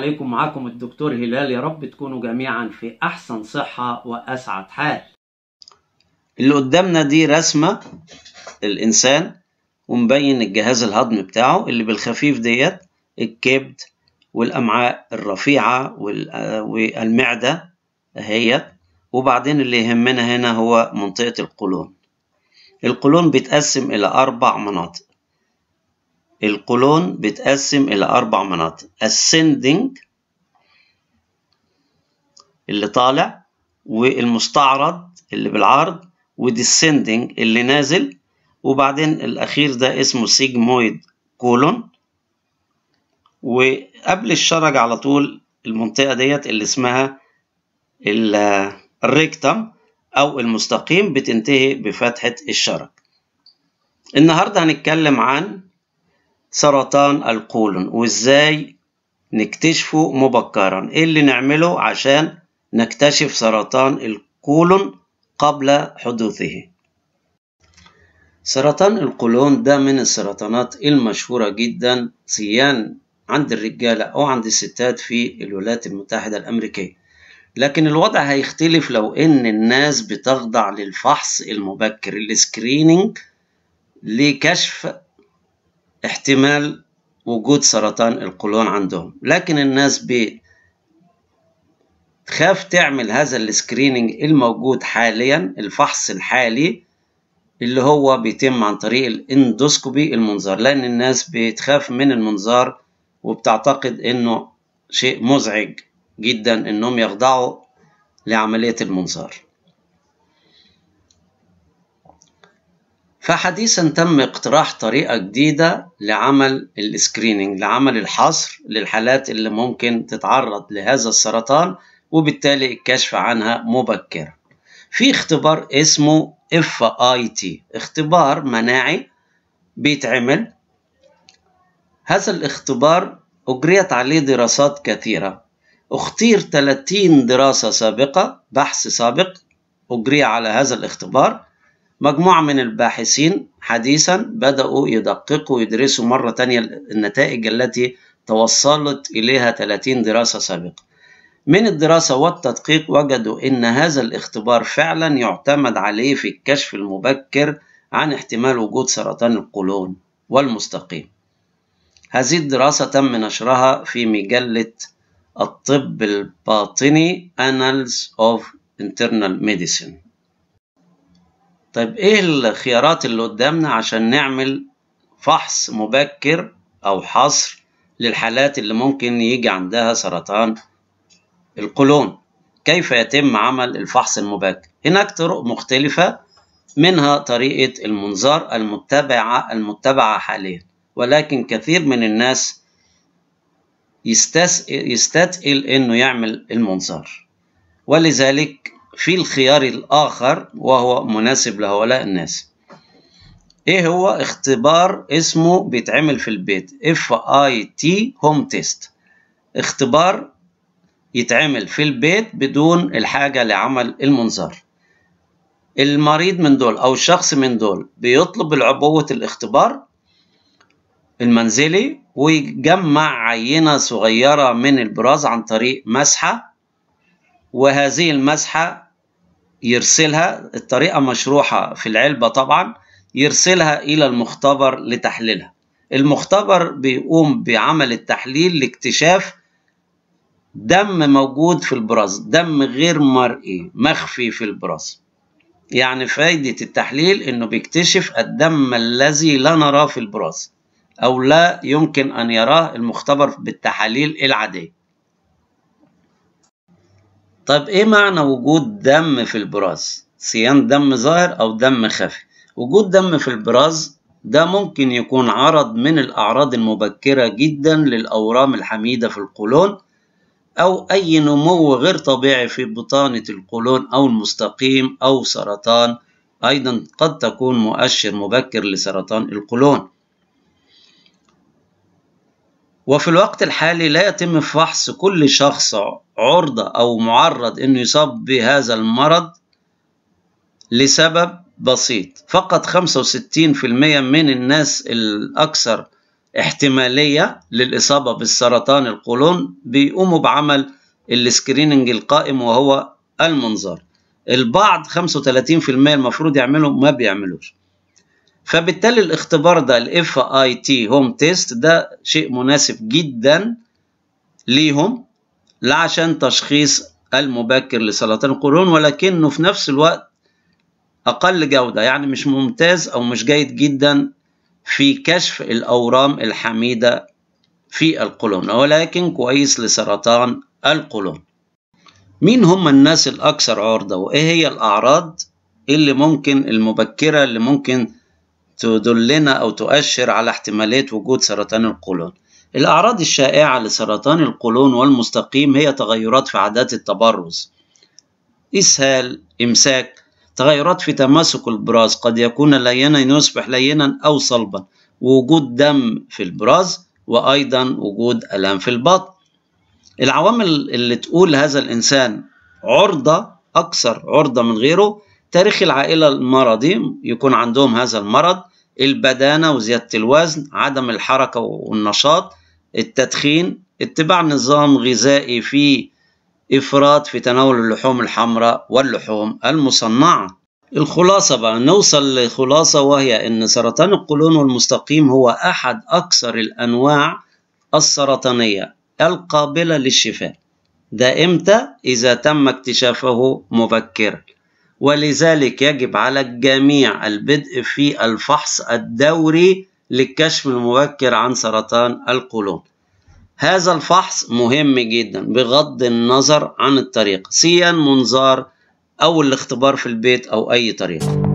عليكم معاكم الدكتور هلال يا رب تكونوا جميعا في أحسن صحة وأسعد حال اللي قدامنا دي رسمة الإنسان ومبين الجهاز الهضمي بتاعه اللي بالخفيف ديت الكبد والأمعاء الرفيعة والمعدة اهيت وبعدين اللي يهمنا هنا هو منطقة القولون القولون بيتقسم إلى أربع مناطق القولون بيتقسم إلى أربع مناطق ascending اللي طالع والمستعرض اللي بالعرض وديسندنج اللي نازل وبعدين الأخير ده اسمه سيجمويد كولون وقبل الشرج على طول المنطقة ديت اللي اسمها الريكتم أو المستقيم بتنتهي بفتحة الشرج النهاردة هنتكلم عن سرطان القولون وازاي نكتشفه مبكرا ايه اللي نعمله عشان نكتشف سرطان القولون قبل حدوثه سرطان القولون ده من السرطانات المشهورة جدا سيان عند الرجالة أو عند الستات في الولايات المتحدة الأمريكية لكن الوضع هيختلف لو إن الناس بتخضع للفحص المبكر السكريننج لكشف احتمال وجود سرطان القولون عندهم لكن الناس بتخاف تعمل هذا السكريننج الموجود حاليا الفحص الحالي اللي هو بيتم عن طريق الاندوسكوبي المنظار لان الناس بتخاف من المنظار وبتعتقد انه شيء مزعج جدا انهم يخضعوا لعملية المنظار فحديثا تم اقتراح طريقة جديدة لعمل السكريننج لعمل الحصر للحالات اللي ممكن تتعرض لهذا السرطان وبالتالي الكشف عنها مبكرا في اختبار اسمه FIT اختبار مناعي بيتعمل هذا الاختبار أجريت عليه دراسات كثيرة اختير 30 دراسة سابقة بحث سابق أجري على هذا الاختبار مجموعة من الباحثين حديثا بدأوا يدققوا ويدرسوا مرة تانية النتائج التي توصلت إليها 30 دراسة سابقة من الدراسة والتدقيق وجدوا أن هذا الاختبار فعلا يعتمد عليه في الكشف المبكر عن احتمال وجود سرطان القولون والمستقيم هذه الدراسة تم نشرها في مجلة الطب الباطني Annals of Internal Medicine طيب ايه الخيارات اللي قدامنا عشان نعمل فحص مبكر او حصر للحالات اللي ممكن يجي عندها سرطان القولون كيف يتم عمل الفحص المبكر هناك طرق مختلفة منها طريقة المنظار المتبعة المتبعة حاليا ولكن كثير من الناس يستثقل انه يعمل المنظار ولذلك في الخيار الآخر وهو مناسب لهؤلاء الناس إيه هو اختبار اسمه بيتعمل في البيت FIT Home Test اختبار يتعمل في البيت بدون الحاجة لعمل المنظار المريض من دول أو الشخص من دول بيطلب العبوة الاختبار المنزلي ويجمع عينة صغيرة من البراز عن طريق مسحة وهذه المسحة يرسلها الطريقة مشروحة في العلبة طبعا يرسلها إلى المختبر لتحليلها المختبر بيقوم بعمل التحليل لاكتشاف دم موجود في البراز دم غير مرئي مخفي في البراز يعني فايدة التحليل إنه بيكتشف الدم الذي لا نراه في البراز أو لا يمكن أن يراه المختبر بالتحاليل العادية طيب إيه معنى وجود دم في البراز؟ صيان دم ظاهر أو دم خفي؟ وجود دم في البراز ده ممكن يكون عرض من الأعراض المبكرة جدا للأورام الحميدة في القولون أو أي نمو غير طبيعي في بطانة القولون أو المستقيم أو سرطان أيضا قد تكون مؤشر مبكر لسرطان القولون وفي الوقت الحالي لا يتم فحص كل شخص عرضة أو معرض أنه يصاب بهذا المرض لسبب بسيط فقط 65% من الناس الأكثر احتمالية للإصابة بالسرطان القولون بيقوموا بعمل السكريننج القائم وهو المنظار البعض 35% المفروض يعملوا ما بيعملوش فبالتالي الاختبار ده الاف اي تي هوم تيست ده شيء مناسب جدا ليهم لا عشان تشخيص المبكر لسرطان القولون ولكنه في نفس الوقت اقل جوده يعني مش ممتاز او مش جيد جدا في كشف الاورام الحميده في القولون ولكن كويس لسرطان القولون مين هم الناس الاكثر عرضه وايه هي الاعراض اللي ممكن المبكره اللي ممكن تدلنا أو تؤشر على احتمالية وجود سرطان القولون الأعراض الشائعة لسرطان القولون والمستقيم هي تغيرات في عادات التبرز إسهال إمساك تغيرات في تماسك البراز قد يكون لينا يصبح لينا أو صلبا ووجود دم في البراز وأيضا وجود ألام في البطن العوامل اللي تقول هذا الإنسان عرضة أكثر عرضة من غيره تاريخ العائلة المرضي يكون عندهم هذا المرض البدانة وزيادة الوزن عدم الحركة والنشاط التدخين اتباع نظام غذائي فيه إفراط في تناول اللحوم الحمراء واللحوم المصنعة الخلاصة بقى نوصل لخلاصة وهي أن سرطان القولون والمستقيم هو أحد أكثر الأنواع السرطانية القابلة للشفاء ده إمتى؟ إذا تم اكتشافه مبكرا ولذلك يجب على الجميع البدء في الفحص الدوري للكشف المبكر عن سرطان القولون هذا الفحص مهم جدا بغض النظر عن الطريقة سيا منظار أو الاختبار في البيت أو أي طريقة